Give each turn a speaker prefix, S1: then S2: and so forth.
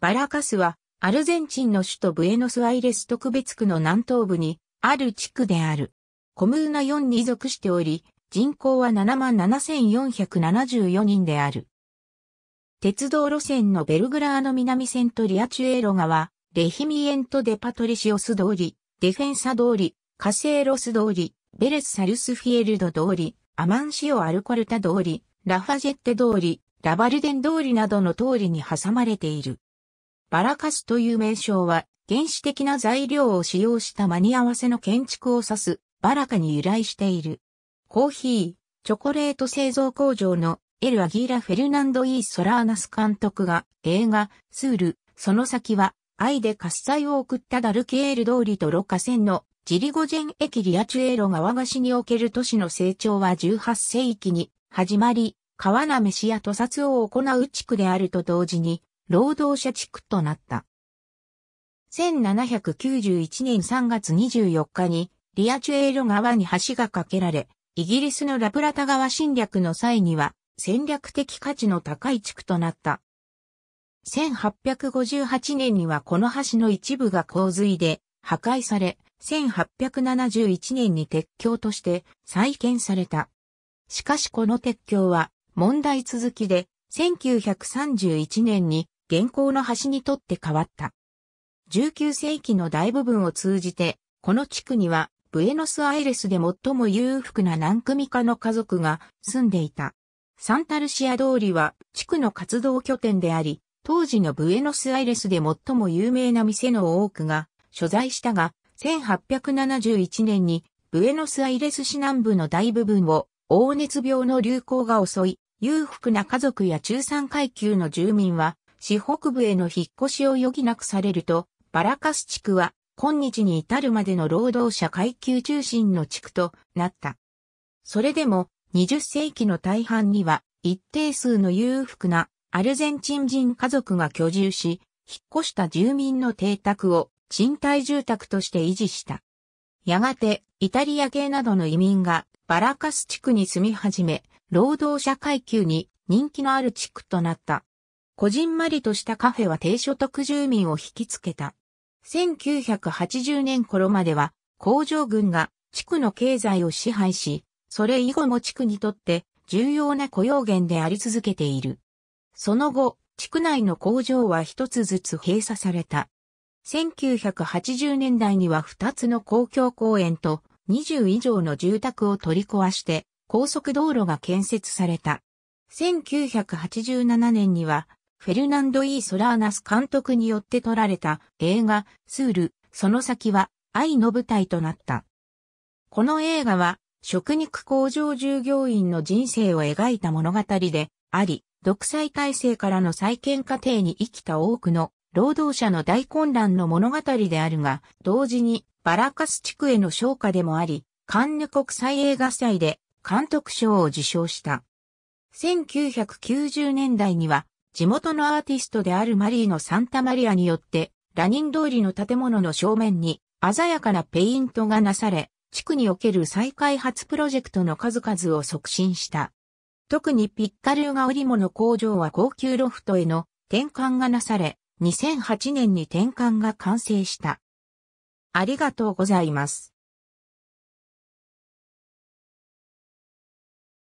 S1: バラカスは、アルゼンチンの首都ブエノスアイレス特別区の南東部にある地区である。コムーナ4に属しており、人口は77,474人である。鉄道路線のベルグラーの南線とリアチュエーロ川、レヒミエント・デ・パトリシオス通り、デフェンサ通り、カセーロス通り、ベレス・サルスフィエルド通り、アマンシオ・アルコルタ通り、ラファジェッテ通り、ラバルデン通りなどの通りに挟まれている。バラカスという名称は、原始的な材料を使用した間に合わせの建築を指す、バラカに由来している。コーヒー、チョコレート製造工場のエル・アギーラ・フェルナンド・イー・ソラーナス監督が映画、スール、その先は、愛で喝采を送ったダルケール通りと路下線のジリゴジェン駅リアチュエーロ川子における都市の成長は18世紀に始まり、川な飯や屠殺を行う地区であると同時に、労働者地区となった。1791年3月24日にリアチュエーロ川に橋が架けられ、イギリスのラプラタ川侵略の際には戦略的価値の高い地区となった。1858年にはこの橋の一部が洪水で破壊され、1871年に鉄橋として再建された。しかしこの鉄橋は問題続きで1931年に現行の橋にとって変わった。19世紀の大部分を通じて、この地区には、ブエノスアイレスで最も裕福な何組かの家族が住んでいた。サンタルシア通りは地区の活動拠点であり、当時のブエノスアイレスで最も有名な店の多くが所在したが、1871年にブエノスアイレス市南部の大部分を黄熱病の流行が襲い、裕福な家族や中産階級の住民は市北部への引っ越しを余儀なくされると、バラカス地区は今日に至るまでの労働者階級中心の地区となった。それでも20世紀の大半には一定数の裕福なアルゼンチン人家族が居住し、引っ越した住民の邸宅を賃貸住宅として維持した。やがてイタリア系などの移民がバラカス地区に住み始め、労働者階級に人気のある地区となった。こじんまりとしたカフェは低所得住民を引きつけた。1980年頃までは工場群が地区の経済を支配し、それ以後も地区にとって重要な雇用源であり続けている。その後、地区内の工場は一つずつ閉鎖された。1980年代には二つの公共公園と20以上の住宅を取り壊して高速道路が建設された。1987年にはフェルナンド・イー・ソラーナス監督によって撮られた映画、スール、その先は愛の舞台となった。この映画は、食肉工場従業員の人生を描いた物語であり、独裁体制からの再建過程に生きた多くの労働者の大混乱の物語であるが、同時にバラカス地区への昇華でもあり、カンヌ国際映画祭で監督賞を受賞した。1990年代には地元のアーティストであるマリーのサンタマリアによって、ラニン通りの建物の正面に鮮やかなペイントがなされ、地区における再開発プロジェクトの数々を促進した。特にピッカルーガ織物工場は高級ロフトへの転換がなされ、2008年に転換が完成した。ありがとうございます。